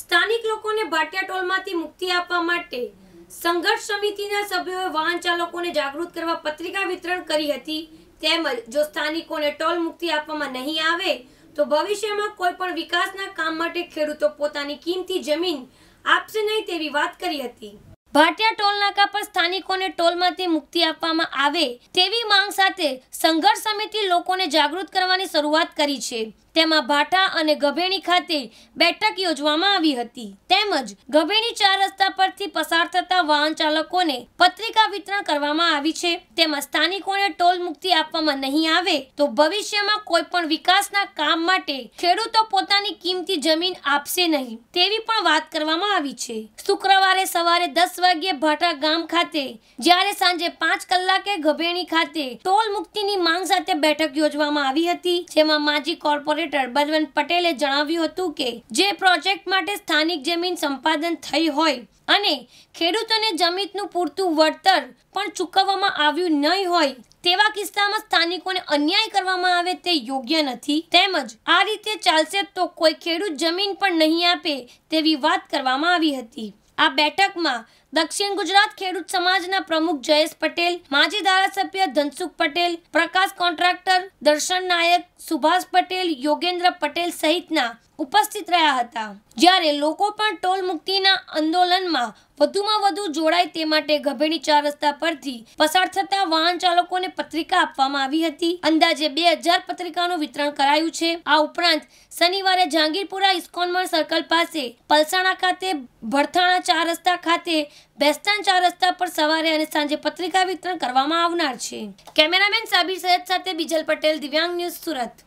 સ્થાનિક લોકોને ભાટિયા ટોલમાંથી મુક્તિ આપવા માટે સંઘર્ષ સમિતિના સભ્યોએ વાહન ચાલકોને જાગૃત કરવા પત્રિકા વિતરણ કરી હતી તેમજ જો સ્થાનિકોને ટોલ મુક્તિ આપવામાં નહીં આવે તો ભવિષ્યમાં કોઈ પણ વિકાસના કામ માટે ખેડૂતો પોતાની કિંમતી જમીન આપશે નહીં તેવી વાત કરી હતી ભાટિયા ટોલ નાકા પર સ્થાનિકોને ટોલમાંથી મુક્તિ આપવામાં આવે તેવી માંગ સાથે સંઘર્ષ સમિતિ લોકોને જાગૃત કરવાની શરૂઆત કરી છે તેમાં ભાટા અને ગભેણી ખાતે બેઠક યોજવામાં આવી હતી તેમજ ગભેણી ચાર રસ્તા પરથી પસાર થતા વાહન ચાલકોને પત્રિકા વિતરણ કરવામાં આવી છે તેમાં સ્થાનિકોને ટોલ મુક્તિ આપવામાં નહીં આવે તો ભવિષ્યમાં કોઈ પણ વિકાસના કામ માટે ખેડૂતો પોતાની કિંમતી જમીન આપશે નહીં તેવી પણ વાત કરવામાં આવી છે શુક્રવારે સવારે દસ જ્યારે સાંજે પાંચ કલાકે ગભેણી ખાતે ટોલ મુક્તિની માંગ સાથે બેઠક યોજવામાં આવી હતી જેમાં માજી કોર્પોરેટર બલવંત પટેલે જણાવ્યું હતું કે જે પ્રોજેક્ટ માટે સ્થાનિક જમીન સંપાદન થઈ હોય અને ખેડૂતોને જમીનનું પૂરતું વળતર પણ ચૂકવવામાં આવ્યું નહીં હોય તેવા કિસ્સામાં સ્થાનિકોને અન્યાય કરવામાં આવે તે યોગ્ય નથી તેમજ આ રીતે ચાલશે તો કોઈ ખેડૂત જમીન પણ નહીં આપે તેવી વાત કરવામાં આવી હતી આ બેઠકમાં દક્ષિણ ગુજરાત ખેડૂત સમાજના પ્રમુખ જયેશ પટેલ માજી ધારાસભ્ય ધનસુખ પટેલ પ્રકાશ કોન્ટ્રાક્ટર દર્શન નાયક સુભાષ પટેલ યોગેન્દ્ર પટેલ સહિતના ઉપસ્થિત રહ્યા હતા જ્યારે લોકો પણ ટોલ મુક્તિના આંદોલનમાં વધુમાં વધુ જોડાય તે માટે ગભેણી ચાર રસ્તા પરથી પસાર થતા વાહન ચાલકોને પત્રિકા આપવામાં આવી હતી અંદાજે બે હજાર પત્રિકાનું વિતરણ કરાયું છે આ ઉપરાંત શનિવારે જહાંગીરપુરા ઇસ્કોનમર સર્કલ પાસે પલસાણા ખાતે ભરથાણા ચાર રસ્તા ખાતે બેસ્તાન ચાર રસ્તા પર સવારે અને સાંજે પત્રિકા વિતરણ કરવામાં આવનાર છે કેમેરામેન સાબિર સૈયદ સાથે બીજલ પટેલ દિવ્યાંગ ન્યૂઝ સુરત